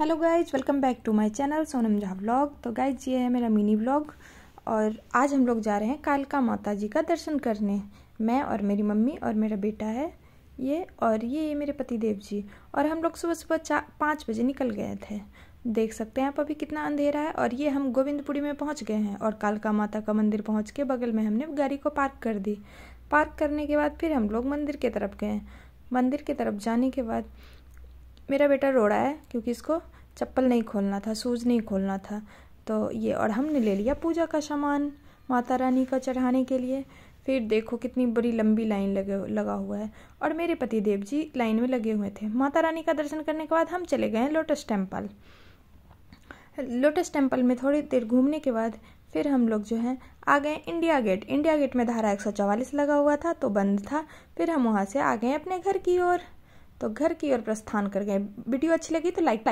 hello guys welcome back to my channel Sonam Jha vlog तो guys ये है मेरा मिनी व्लॉग और आज हम लोग जा रहे हैं कालका माता जी का दर्शन करने मैं और मेरी मम्मी और मेरा बेटा है ये और ये मेरे पति देव जी और हम लोग सुबह सुबह चार पाँच बजे निकल गए थे देख सकते हैं आप अभी कितना अंधेरा है और ये हम गोविंदपुरी में पहुँच गए हैं और कालका माता का मंदिर पहुँच के बगल में हमने गाड़ी को पार्क कर दी पार्क करने के बाद फिर हम लोग मंदिर के तरफ गए मंदिर के तरफ जाने के बाद मेरा बेटा रो रहा है क्योंकि इसको चप्पल नहीं खोलना था सूज़ नहीं खोलना था तो ये और हमने ले लिया पूजा का सामान माता रानी का चढ़ाने के लिए फिर देखो कितनी बड़ी लंबी लाइन लगे लगा हुआ है और मेरे पति देव जी लाइन में लगे हुए थे माता रानी का दर्शन करने के बाद हम चले गए लोटस टेम्पल लोटस टेम्पल में थोड़ी देर घूमने के बाद फिर हम लोग जो है आ गए इंडिया गेट इंडिया गेट में धारा एक लगा हुआ था तो बंद था फिर हम वहाँ से आ गए अपने घर की ओर तो घर की ओर प्रस्थान कर गए वीडियो अच्छी लगी तो लाइक